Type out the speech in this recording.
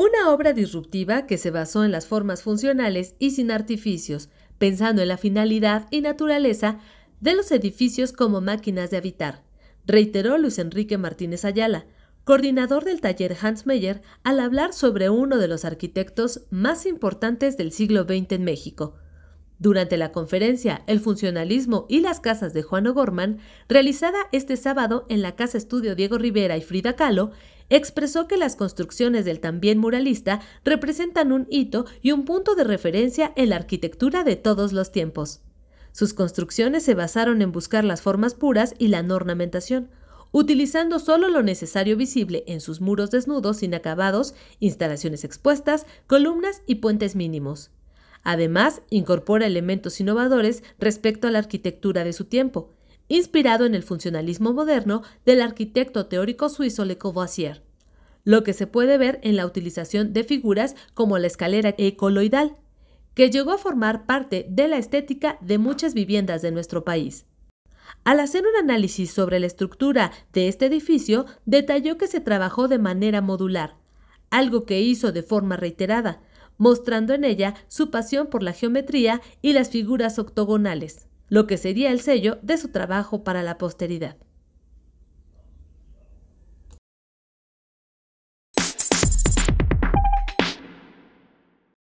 Una obra disruptiva que se basó en las formas funcionales y sin artificios, pensando en la finalidad y naturaleza de los edificios como máquinas de habitar, reiteró Luis Enrique Martínez Ayala, coordinador del taller Hans Meyer, al hablar sobre uno de los arquitectos más importantes del siglo XX en México, durante la conferencia El funcionalismo y las casas de Juan O'Gorman, realizada este sábado en la Casa Estudio Diego Rivera y Frida Kahlo, expresó que las construcciones del también muralista representan un hito y un punto de referencia en la arquitectura de todos los tiempos. Sus construcciones se basaron en buscar las formas puras y la no ornamentación, utilizando solo lo necesario visible en sus muros desnudos, inacabados, instalaciones expuestas, columnas y puentes mínimos. Además, incorpora elementos innovadores respecto a la arquitectura de su tiempo, inspirado en el funcionalismo moderno del arquitecto teórico suizo Le Corbusier, lo que se puede ver en la utilización de figuras como la escalera ecoloidal, que llegó a formar parte de la estética de muchas viviendas de nuestro país. Al hacer un análisis sobre la estructura de este edificio, detalló que se trabajó de manera modular, algo que hizo de forma reiterada, mostrando en ella su pasión por la geometría y las figuras octogonales, lo que sería el sello de su trabajo para la posteridad.